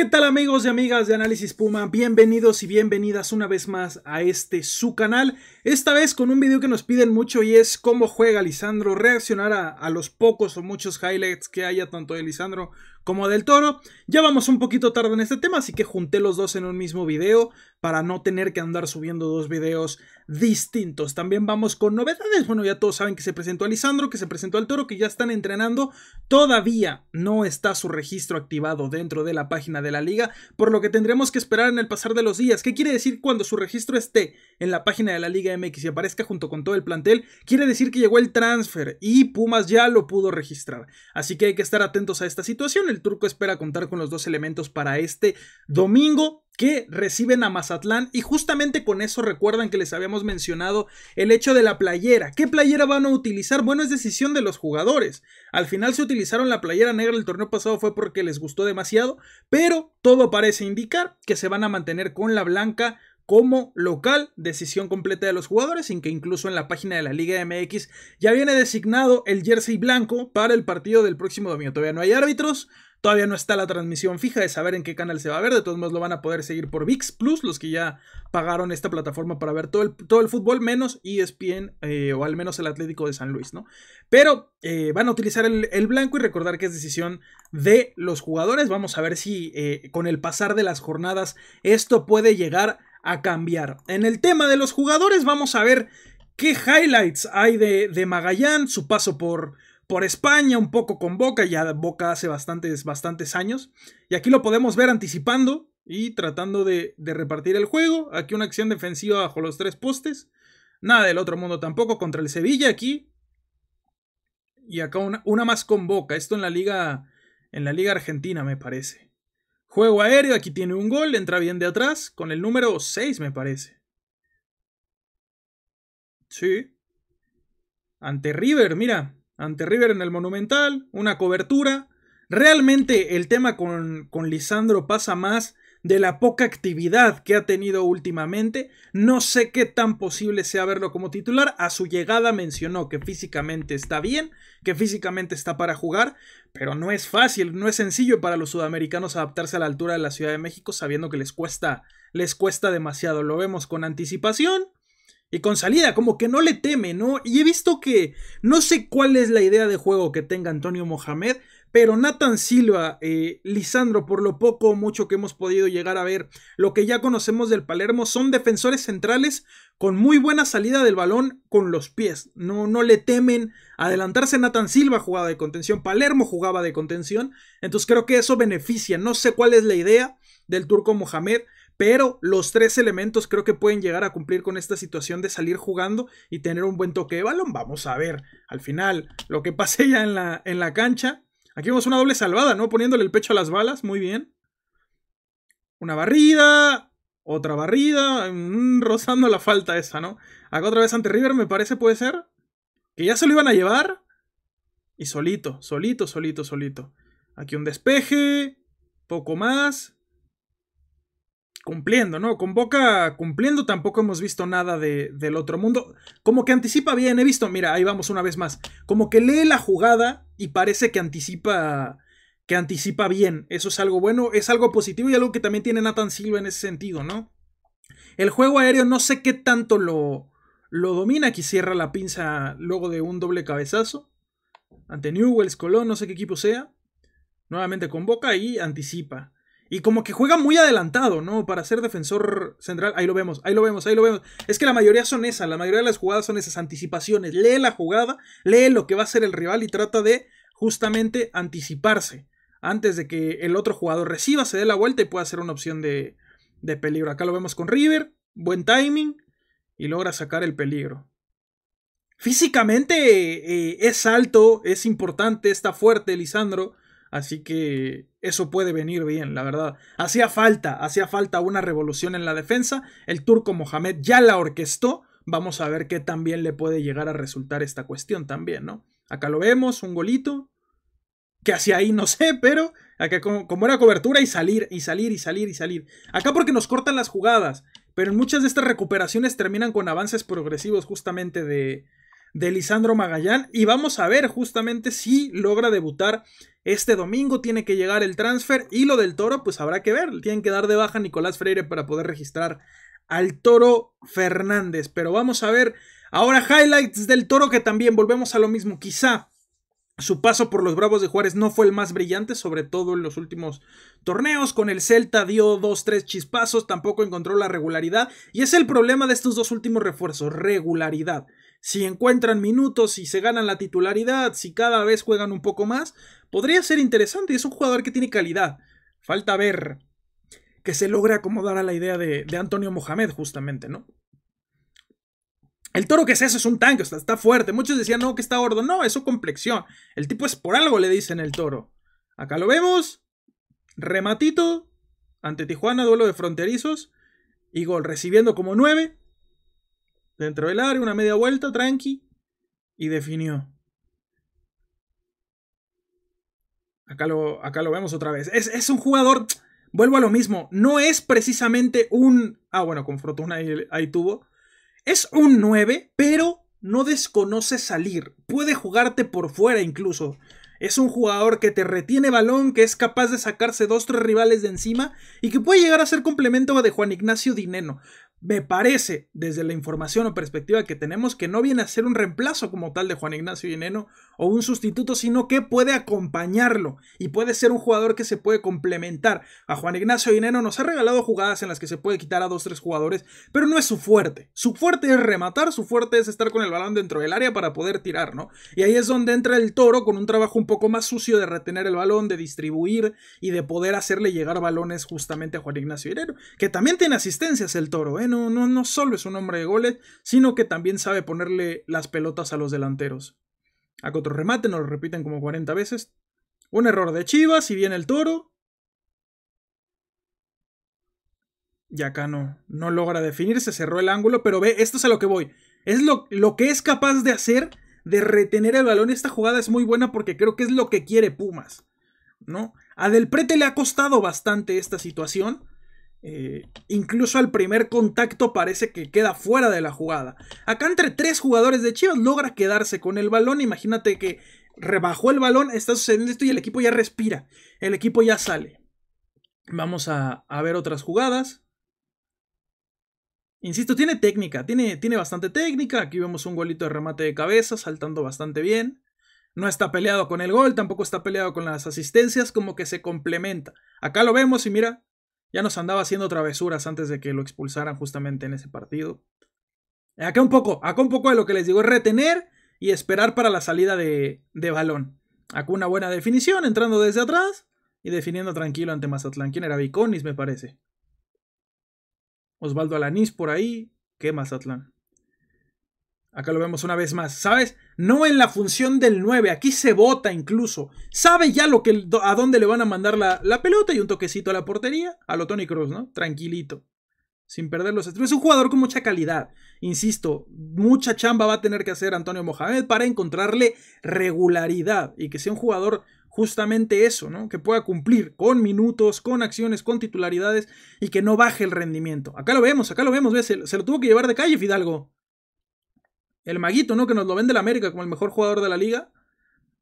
¿Qué tal amigos y amigas de Análisis Puma? Bienvenidos y bienvenidas una vez más a este su canal. Esta vez con un video que nos piden mucho y es cómo juega Lisandro, reaccionar a, los pocos o muchos highlights que haya tanto de Lisandro como del toro. Ya vamos un poquito tarde en este tema, así que junté los dos en un mismo video para no tener que andar subiendo dos videos distintos. También vamos con novedades. Bueno, ya todos saben que se presentó Lisandro, que se presentó al toro, que ya están entrenando. Todavía no está su registro activado dentro de la página de la liga, por lo que tendremos que esperar en el pasar de los días. ¿Qué quiere decir cuando su registro esté en la página de la Liga MX y aparezca junto con todo el plantel? Quiere decir que llegó el transfer y Pumas ya lo pudo registrar. Así que hay que estar atentos a esta situación el turco espera contar con los dos elementos para este domingo que reciben a Mazatlán y justamente con eso recuerdan que les habíamos mencionado el hecho de la playera. ¿Qué playera van a utilizar? Bueno, es decisión de los jugadores. Al final se utilizaron la playera negra el torneo pasado fue porque les gustó demasiado, pero todo parece indicar que se van a mantener con la blanca como local, decisión completa de los jugadores, sin que incluso en la página de la Liga MX ya viene designado el jersey blanco para el partido del próximo domingo. Todavía no hay árbitros, Todavía no está la transmisión fija de saber en qué canal se va a ver. De todos modos, lo van a poder seguir por VIX Plus, los que ya pagaron esta plataforma para ver todo el, todo el fútbol, menos ESPN eh, o al menos el Atlético de San Luis, ¿no? Pero eh, van a utilizar el, blanco y recordar que es decisión de los jugadores. Vamos a ver si eh, con el pasar de las jornadas esto puede llegar a cambiar. En el tema de los jugadores, vamos a ver qué highlights hay de, de Magallán, su paso por por España, un poco con Boca, ya Boca hace bastantes, bastantes años. Y aquí lo podemos ver anticipando y tratando de, repartir el juego. Aquí una acción defensiva bajo los tres postes. Nada del otro mundo tampoco contra el Sevilla aquí. Y acá una, más con Boca. Esto en la liga, en la liga argentina me parece. Juego aéreo, aquí tiene un gol, entra bien de atrás, con el número 6 me parece. Sí. Ante River, mira, ante River en el Monumental, una cobertura. Realmente el tema con, Lisandro pasa más de la poca actividad que ha tenido últimamente. No sé qué tan posible sea verlo como titular. A su llegada mencionó que físicamente está bien, que físicamente está para jugar, pero no es fácil, no es sencillo para los sudamericanos adaptarse a la altura de la Ciudad de México sabiendo que les cuesta, les cuesta demasiado. Lo vemos con anticipación, y con salida, como que no le teme, ¿no? Y he visto que no sé cuál es la idea de juego que tenga Antonio Mohamed, pero Nathan Silva, eh, Lisandro, por lo poco o mucho que hemos podido llegar a ver, lo que ya conocemos del Palermo, son defensores centrales con muy buena salida del balón con los pies. No, no le temen adelantarse. Nathan Silva jugaba de contención, Palermo jugaba de contención, entonces creo que eso beneficia. No sé cuál es la idea del turco Mohamed, pero los tres elementos creo que pueden llegar a cumplir con esta situación de salir jugando y tener un buen toque de balón. Vamos a ver al final lo que pase ya en la, en la cancha. Aquí vemos una doble salvada, ¿no? Poniéndole el pecho a las balas, muy bien. Una barrida, otra barrida, mm, rozando la falta esa, ¿no? Acá otra vez ante River me parece puede ser. Que ya se lo iban a llevar. Y solito, solito, solito, solito. Aquí un despeje, poco más cumpliendo, ¿no? Con Boca cumpliendo tampoco hemos visto nada del otro mundo. Como que anticipa bien, he visto, mira, ahí vamos una vez más. Como que lee la jugada y parece que anticipa que anticipa bien. Eso es algo bueno, es algo positivo y algo que también tiene Nathan Silva en ese sentido, ¿no? El juego aéreo no sé qué tanto lo, lo domina, Aquí cierra la pinza luego de un doble cabezazo. Ante Newells, Colón, no sé qué equipo sea. Nuevamente convoca y anticipa. Y como que juega muy adelantado, ¿no? Para ser defensor central. Ahí lo vemos, ahí lo vemos, ahí lo vemos. Es que la mayoría son esas, la mayoría de las jugadas son esas anticipaciones. Lee la jugada, lee lo que va a hacer el rival y trata de justamente anticiparse. Antes de que el otro jugador reciba, se dé la vuelta y pueda ser una opción de, de peligro. Acá lo vemos con River, buen timing y logra sacar el peligro. Físicamente eh, es alto, es importante, está fuerte Lisandro. Así que eso puede venir bien, la verdad. Hacía falta, hacía falta una revolución en la defensa. El turco Mohamed ya la orquestó. Vamos a ver qué también le puede llegar a resultar esta cuestión también, ¿no? Acá lo vemos, un golito. Que hacia ahí no sé, pero acá como, como era cobertura y salir, y salir, y salir, y salir. Acá porque nos cortan las jugadas, pero en muchas de estas recuperaciones terminan con avances progresivos justamente de, de Lisandro Magallán y vamos a ver justamente si logra debutar este domingo. Tiene que llegar el transfer y lo del toro pues habrá que ver. Tienen que dar de baja a Nicolás Freire para poder registrar al toro Fernández. Pero vamos a ver ahora highlights del toro que también volvemos a lo mismo. Quizá su paso por los Bravos de Juárez no fue el más brillante, sobre todo en los últimos torneos. Con el Celta dio dos, tres chispazos, tampoco encontró la regularidad. Y es el problema de estos dos últimos refuerzos, regularidad si encuentran minutos, si se ganan la titularidad, si cada vez juegan un poco más, podría ser interesante. y Es un jugador que tiene calidad. Falta ver que se logre acomodar a la idea de, Antonio Mohamed, justamente, ¿no? El toro que es eso es un tanque, está, fuerte. Muchos decían, no, que está gordo. No, es su complexión. El tipo es por algo, le dicen el toro. Acá lo vemos. Rematito. Ante Tijuana, duelo de fronterizos. Y gol, recibiendo como nueve Dentro del área, una media vuelta, tranqui. Y definió. Acá lo, acá lo vemos otra vez. Es, un jugador. Vuelvo a lo mismo. No es precisamente un. Ah, bueno, con Fortuna ahí, tuvo. Es un 9, pero no desconoce salir. Puede jugarte por fuera incluso. Es un jugador que te retiene balón, que es capaz de sacarse dos, tres rivales de encima y que puede llegar a ser complemento de Juan Ignacio Dineno me parece, desde la información o perspectiva que tenemos, que no viene a ser un reemplazo como tal de Juan Ignacio Yeneno o un sustituto, sino que puede acompañarlo y puede ser un jugador que se puede complementar. A Juan Ignacio Dinero nos ha regalado jugadas en las que se puede quitar a dos, tres jugadores, pero no es su fuerte. Su fuerte es rematar, su fuerte es estar con el balón dentro del área para poder tirar, ¿no? Y ahí es donde entra el toro con un trabajo un poco más sucio de retener el balón, de distribuir y de poder hacerle llegar balones justamente a Juan Ignacio Dinero, que también tiene asistencias el toro, ¿eh? No, no, no solo es un hombre de goles, sino que también sabe ponerle las pelotas a los delanteros a otro remate, nos lo repiten como 40 veces. Un error de Chivas y viene el toro. Y acá no, no logra definirse, cerró el ángulo, pero ve, esto es a lo que voy. Es lo, lo que es capaz de hacer, de retener el balón. Esta jugada es muy buena porque creo que es lo que quiere Pumas. ¿no? A Del Prete le ha costado bastante esta situación, eh, incluso al primer contacto parece que queda fuera de la jugada. Acá entre tres jugadores de Chivas logra quedarse con el balón. Imagínate que rebajó el balón, está sucediendo esto y el equipo ya respira. El equipo ya sale. Vamos a, ver otras jugadas. Insisto, tiene técnica, tiene, tiene bastante técnica. Aquí vemos un golito de remate de cabeza, saltando bastante bien. No está peleado con el gol, tampoco está peleado con las asistencias, como que se complementa. Acá lo vemos y mira, ya nos andaba haciendo travesuras antes de que lo expulsaran justamente en ese partido. Acá un poco, acá un poco de lo que les digo, es retener y esperar para la salida de, de balón. Acá una buena definición, entrando desde atrás y definiendo tranquilo ante Mazatlán. ¿Quién era? Viconis, me parece. Osvaldo Alanís por ahí. ¿Qué Mazatlán? Acá lo vemos una vez más, ¿sabes? No en la función del 9, aquí se vota incluso. Sabe ya lo que, a dónde le van a mandar la, pelota y un toquecito a la portería, a lo Tony Cruz, ¿no? Tranquilito, sin perder los Es un jugador con mucha calidad, insisto, mucha chamba va a tener que hacer Antonio Mohamed para encontrarle regularidad y que sea un jugador justamente eso, ¿no? Que pueda cumplir con minutos, con acciones, con titularidades y que no baje el rendimiento. Acá lo vemos, acá lo vemos, ¿ves? se, lo tuvo que llevar de calle Fidalgo. El maguito, ¿no? Que nos lo vende la América como el mejor jugador de la liga.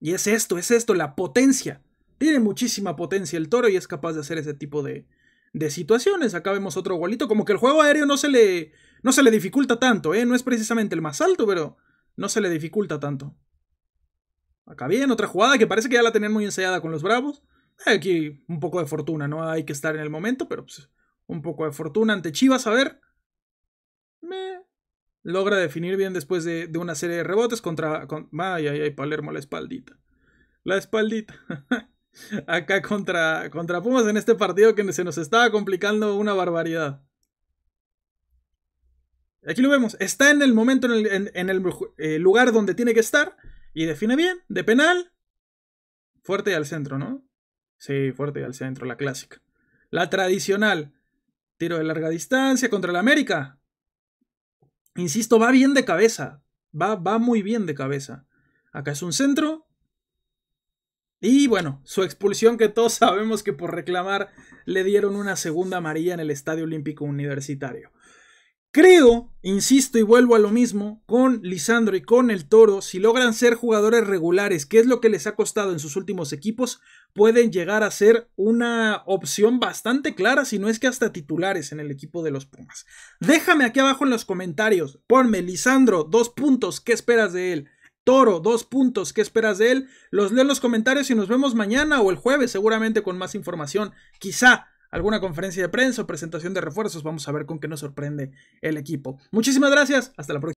Y es esto, es esto, la potencia. Tiene muchísima potencia el toro y es capaz de hacer ese tipo de, de situaciones. Acá vemos otro golito. Como que el juego aéreo no se le, no se le dificulta tanto, ¿eh? No es precisamente el más alto, pero no se le dificulta tanto. Acá bien, otra jugada que parece que ya la tenían muy ensayada con los Bravos. Aquí un poco de fortuna, ¿no? Hay que estar en el momento, pero pues, un poco de fortuna ante Chivas. A ver, logra definir bien después de, una serie de rebotes contra... Con, ay, ay, ay, Palermo, la espaldita. La espaldita. Acá contra, contra Pumas en este partido que se nos estaba complicando una barbaridad. Aquí lo vemos. Está en el momento, en el, eh, lugar donde tiene que estar. Y define bien. De penal. Fuerte al centro, ¿no? Sí, fuerte al centro, la clásica. La tradicional. Tiro de larga distancia contra el América. Insisto, va bien de cabeza. Va, va muy bien de cabeza. Acá es un centro. Y bueno, su expulsión que todos sabemos que por reclamar le dieron una segunda amarilla en el Estadio Olímpico Universitario. Creo, insisto y vuelvo a lo mismo, con Lisandro y con el Toro, si logran ser jugadores regulares, que es lo que les ha costado en sus últimos equipos, pueden llegar a ser una opción bastante clara, si no es que hasta titulares en el equipo de los Pumas. Déjame aquí abajo en los comentarios, ponme Lisandro, dos puntos, ¿qué esperas de él? Toro, dos puntos, ¿qué esperas de él? Los leo en los comentarios y nos vemos mañana o el jueves seguramente con más información. Quizá alguna conferencia de prensa o presentación de refuerzos. Vamos a ver con qué nos sorprende el equipo. Muchísimas gracias. Hasta la próxima.